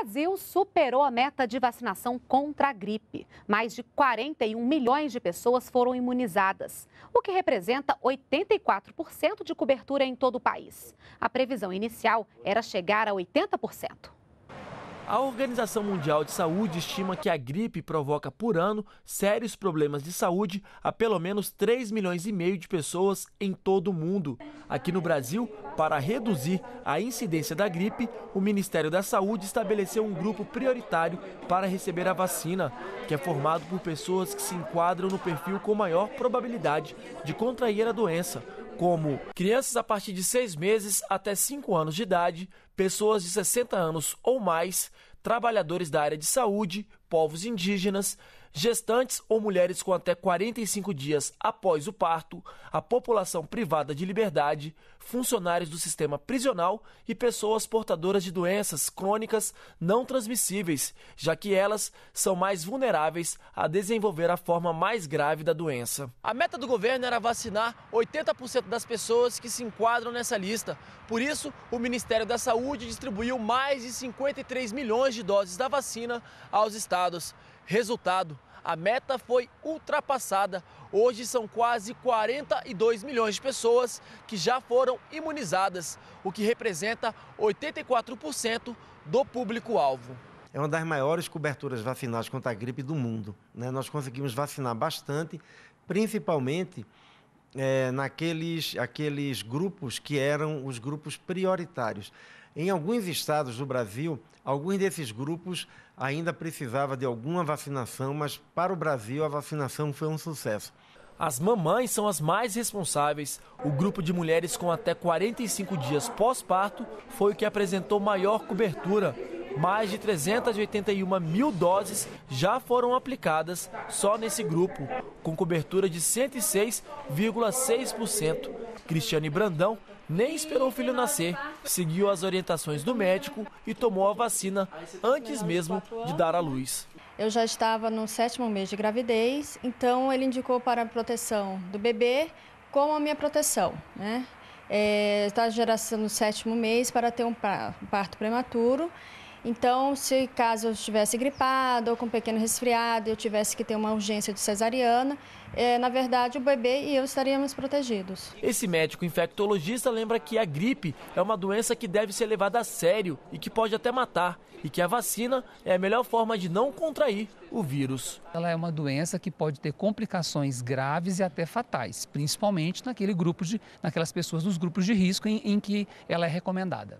Brasil superou a meta de vacinação contra a gripe. Mais de 41 milhões de pessoas foram imunizadas, o que representa 84% de cobertura em todo o país. A previsão inicial era chegar a 80%. A Organização Mundial de Saúde estima que a gripe provoca por ano sérios problemas de saúde a pelo menos 3 milhões e meio de pessoas em todo o mundo. Aqui no Brasil, para reduzir a incidência da gripe, o Ministério da Saúde estabeleceu um grupo prioritário para receber a vacina, que é formado por pessoas que se enquadram no perfil com maior probabilidade de contrair a doença, como crianças a partir de 6 meses até 5 anos de idade, pessoas de 60 anos ou mais, trabalhadores da área de saúde, povos indígenas, gestantes ou mulheres com até 45 dias após o parto, a população privada de liberdade, funcionários do sistema prisional e pessoas portadoras de doenças crônicas não transmissíveis, já que elas são mais vulneráveis a desenvolver a forma mais grave da doença. A meta do governo era vacinar 80% das pessoas que se enquadram nessa lista. Por isso, o Ministério da Saúde distribuiu mais de 53 milhões de doses da vacina aos estados. Resultado: a meta foi ultrapassada. Hoje são quase 42 milhões de pessoas que já foram imunizadas, o que representa 84% do público-alvo. É uma das maiores coberturas vacinais contra a gripe do mundo. Né? Nós conseguimos vacinar bastante, principalmente é, naqueles aqueles grupos que eram os grupos prioritários. Em alguns estados do Brasil, alguns desses grupos ainda precisava de alguma vacinação, mas para o Brasil a vacinação foi um sucesso. As mamães são as mais responsáveis. O grupo de mulheres com até 45 dias pós-parto foi o que apresentou maior cobertura mais de 381 mil doses já foram aplicadas só nesse grupo, com cobertura de 106,6%. Cristiane Brandão nem esperou o filho nascer, seguiu as orientações do médico e tomou a vacina antes mesmo de dar à luz. Eu já estava no sétimo mês de gravidez, então ele indicou para a proteção do bebê como a minha proteção, né? Está é, geração no sétimo mês para ter um parto prematuro. Então, se caso eu estivesse gripado ou com um pequeno resfriado, eu tivesse que ter uma urgência de cesariana, é, na verdade o bebê e eu estaríamos protegidos. Esse médico infectologista lembra que a gripe é uma doença que deve ser levada a sério e que pode até matar, e que a vacina é a melhor forma de não contrair o vírus. Ela é uma doença que pode ter complicações graves e até fatais, principalmente naquele grupo de, naquelas pessoas nos grupos de risco em, em que ela é recomendada.